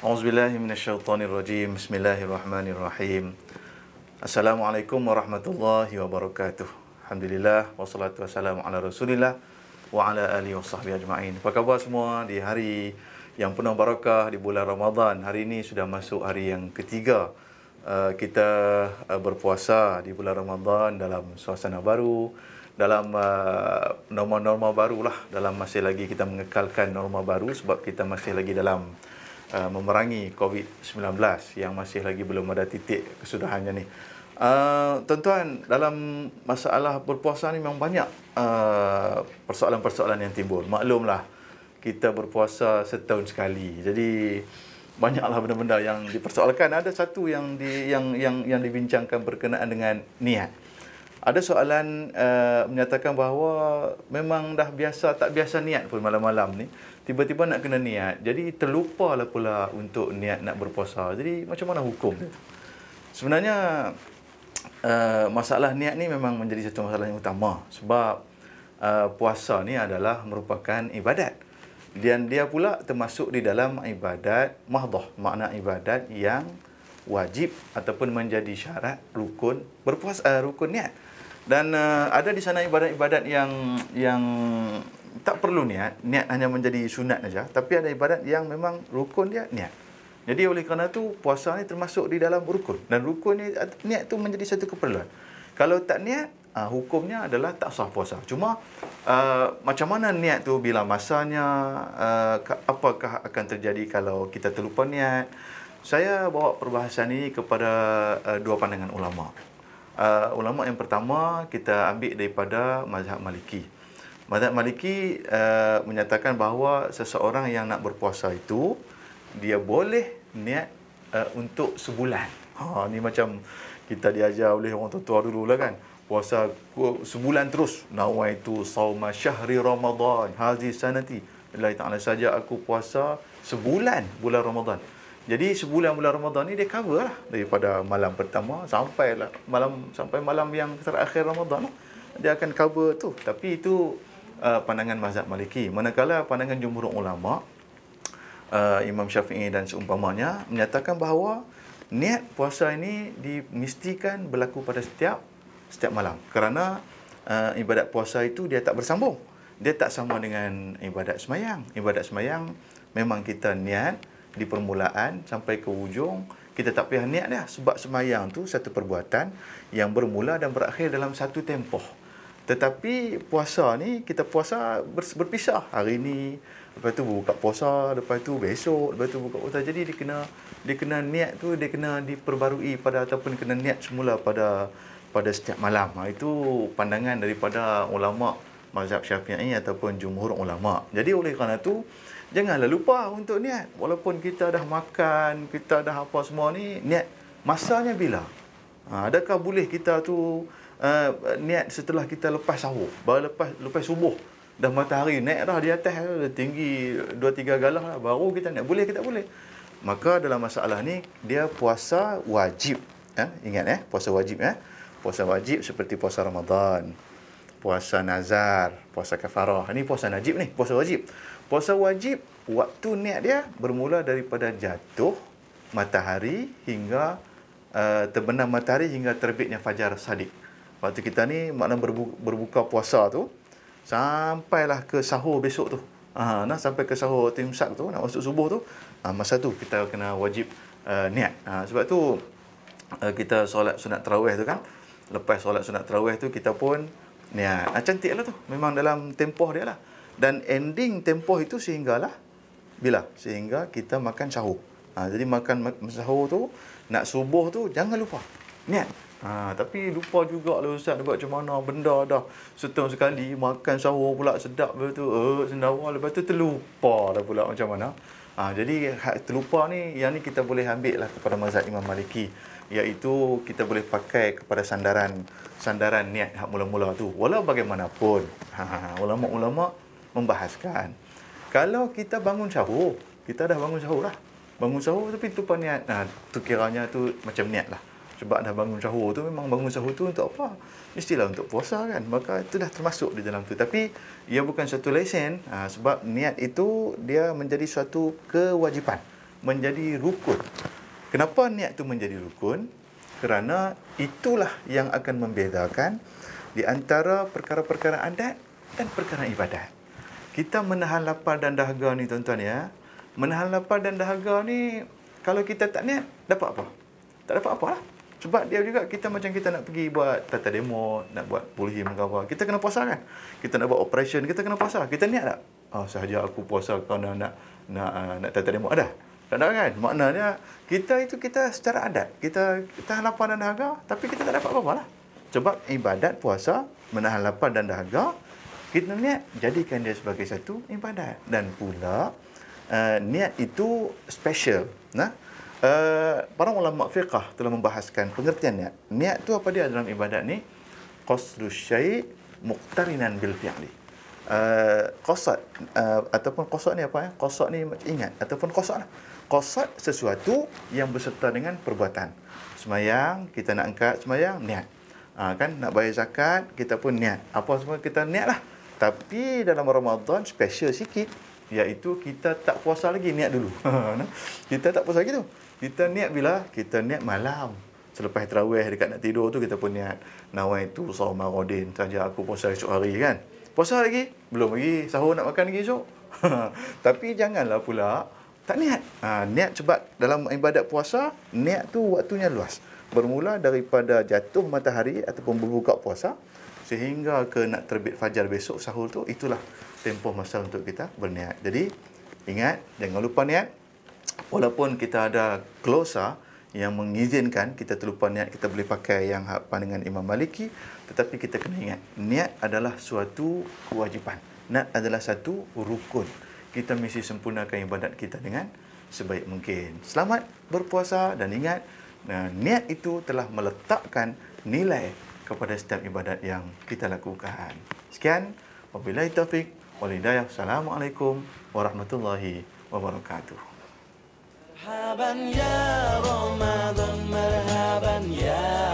أعوذ بالله من الشيطان الرجيم بسم الله الرحمن الرحيم السلام عليكم ورحمة الله وبركاته الحمد لله والصلاة والسلام على رسول الله وعلى آله وصحبه أجمعين فكبوا اسمه دي هاري yang penuh barakah di bulan Ramadan. Hari ini sudah masuk hari yang ketiga. Eh, kita uh, berpuasa di bulan Ramadan dalam suasana baru dalam uh, norma-norma barulah dalam masih lagi kita mengekalkan norma baru sebab kita masih lagi dalam uh, memerangi COVID-19 yang masih lagi belum ada titik kesudahannya ni. Uh, tuan-tuan dalam masalah berpuasa ni memang banyak uh, persoalan-persoalan yang timbul. Maklumlah kita berpuasa setahun sekali. Jadi banyaklah benda-benda yang dipersoalkan. Ada satu yang di yang yang yang dibincangkan berkenaan dengan niat. Ada soalan uh, menyatakan bahawa memang dah biasa tak biasa niat pun malam-malam ni tiba-tiba nak kena niat. Jadi terlupa terlupalah pula untuk niat nak berpuasa. Jadi macam mana hukum? Sebenarnya uh, masalah niat ni memang menjadi satu masalah yang utama sebab uh, puasa ni adalah merupakan ibadat dan dia pula termasuk di dalam ibadat mahdoh makna ibadat yang wajib ataupun menjadi syarat rukun berpuasa uh, eh, rukun niat dan uh, ada di sana ibadat-ibadat yang yang tak perlu niat niat hanya menjadi sunat saja tapi ada ibadat yang memang rukun dia niat jadi oleh kerana itu puasa ni termasuk di dalam rukun dan rukun ini niat tu menjadi satu keperluan kalau tak niat uh, hukumnya adalah tak sah puasa. Cuma uh, macam mana niat tu bila masanya uh, apakah akan terjadi kalau kita terlupa niat? Saya bawa perbahasan ini kepada uh, dua pandangan ulama. Uh, ulama yang pertama kita ambil daripada mazhab Maliki. Mazhab Maliki uh, menyatakan bahawa seseorang yang nak berpuasa itu dia boleh niat uh, untuk sebulan. Ha ni macam kita diajar oleh orang tua-tua dulu lah kan puasa sebulan terus nawa itu sauma syahri ramadan hazi sanati lillahi taala saja aku puasa sebulan bulan ramadan jadi sebulan bulan ramadan ni dia cover lah daripada malam pertama sampai lah malam sampai malam yang terakhir ramadan lah. dia akan cover tu tapi itu uh, pandangan mazhab maliki manakala pandangan jumhur ulama uh, imam syafi'i dan seumpamanya menyatakan bahawa niat puasa ini dimestikan berlaku pada setiap setiap malam kerana uh, ibadat puasa itu dia tak bersambung dia tak sama dengan ibadat semayang ibadat semayang memang kita niat di permulaan sampai ke ujung kita tak payah niat dia sebab semayang tu satu perbuatan yang bermula dan berakhir dalam satu tempoh tetapi puasa ni kita puasa ber, berpisah hari ni lepas tu buka puasa lepas tu besok lepas tu buka puasa jadi dia kena dia kena niat tu dia kena diperbarui pada ataupun kena niat semula pada pada setiap malam. Ha, itu pandangan daripada ulama mazhab Syafi'i ataupun jumhur ulama. Jadi oleh kerana itu janganlah lupa untuk niat. Walaupun kita dah makan, kita dah apa semua ni, niat masanya bila? Ha, adakah boleh kita tu uh, niat setelah kita lepas sahur? Baru lepas lepas subuh dah matahari naik dah di atas eh, dah tinggi 2 3 galah lah, baru kita niat boleh kita boleh. Maka dalam masalah ni dia puasa wajib. Eh, ingat eh, puasa wajib eh puasa wajib seperti puasa Ramadan, puasa nazar, puasa kafarah. Ini puasa wajib ni, puasa wajib. Puasa wajib waktu niat dia bermula daripada jatuh matahari hingga uh, terbenam matahari hingga terbitnya fajar sadiq. Waktu kita ni makna berbuka, puasa tu sampailah ke sahur besok tu. Ha, ah, nah sampai ke sahur timsak tu nak masuk subuh tu ha, masa tu kita kena wajib uh, niat. Ha, sebab tu uh, kita solat sunat tarawih tu kan lepas solat sunat terawih tu kita pun niat. Ya, ah cantik lah tu. Memang dalam tempoh dia lah. Dan ending tempoh itu sehinggalah bila? Sehingga kita makan sahur. Ha, jadi makan sahur tu, nak subuh tu jangan lupa. Niat. Ha, tapi lupa juga lah Ustaz buat macam mana benda dah setengah sekali makan sahur pula sedap lepas tu uh, eh, sendawa lepas tu terlupa dah pula macam mana. Ha, jadi terlupa ni yang ni kita boleh ambil lah kepada mazhab Imam Maliki iaitu kita boleh pakai kepada sandaran sandaran niat hak mula-mula tu walau bagaimanapun ha, ha, ha. ulama-ulama membahaskan kalau kita bangun sahur kita dah bangun sahur lah bangun sahur tapi tu pun niat nah, tu kiranya tu macam niat lah sebab dah bangun sahur tu memang bangun sahur tu untuk apa mestilah untuk puasa kan maka itu dah termasuk di dalam tu tapi ia bukan satu lesen ha, sebab niat itu dia menjadi suatu kewajipan menjadi rukun Kenapa niat tu menjadi rukun? Kerana itulah yang akan membedakan di antara perkara-perkara adat dan perkara ibadat. Kita menahan lapar dan dahaga ni tuan-tuan ya. Menahan lapar dan dahaga ni kalau kita tak niat dapat apa? Tak dapat apa lah. Sebab dia juga kita macam kita nak pergi buat tata demo, nak buat pulih apa. Kita kena puasa kan? Kita nak buat operation, kita kena puasa. Kita niat tak? Oh, sahaja aku puasa kalau nak nak nak, ah, nak tata demo ada. Tak ada kan? Maknanya kita itu kita secara adat. Kita tahan lapar dan dahaga tapi kita tak dapat apa-apa lah. Sebab ibadat puasa menahan lapar dan dahaga kita niat jadikan dia sebagai satu ibadat. Dan pula uh, niat itu special. Nah, uh, para ulama fiqah telah membahaskan pengertian niat. Niat itu apa dia dalam ibadat ni? Qasdu syai' muqtarinan bil fi'li. Eh, qasad uh, ataupun qasad ni apa ya? Qasad ni ingat ataupun qasad lah. Qasad sesuatu yang berserta dengan perbuatan. Semayang, kita nak angkat semayang, niat. Uh, kan nak bayar zakat, kita pun niat. Apa semua kita niat lah. Tapi dalam Ramadan special sikit iaitu kita tak puasa lagi niat dulu. kita tak puasa lagi tu. Kita niat bila? Kita niat malam. Selepas terawih dekat nak tidur tu kita pun niat. Nawai tu sawmah rodin. Saja aku puasa esok hari kan. Puasa lagi? Belum lagi. Sahur nak makan lagi esok. Tapi janganlah pula tak niat. Ha, niat sebab dalam ibadat puasa, niat tu waktunya luas. Bermula daripada jatuh matahari ataupun berbuka puasa sehingga ke nak terbit fajar besok sahur tu, itulah tempoh masa untuk kita berniat. Jadi, ingat, jangan lupa niat. Walaupun kita ada closer, yang mengizinkan kita terlupa niat kita boleh pakai yang hak pandangan Imam Maliki tetapi kita kena ingat niat adalah suatu kewajipan niat adalah satu rukun kita mesti sempurnakan ibadat kita dengan sebaik mungkin selamat berpuasa dan ingat nah, niat itu telah meletakkan nilai kepada setiap ibadat yang kita lakukan sekian wabillahi taufik walhidayah assalamualaikum warahmatullahi wabarakatuh مرحبا يا رمضان مرحبا يا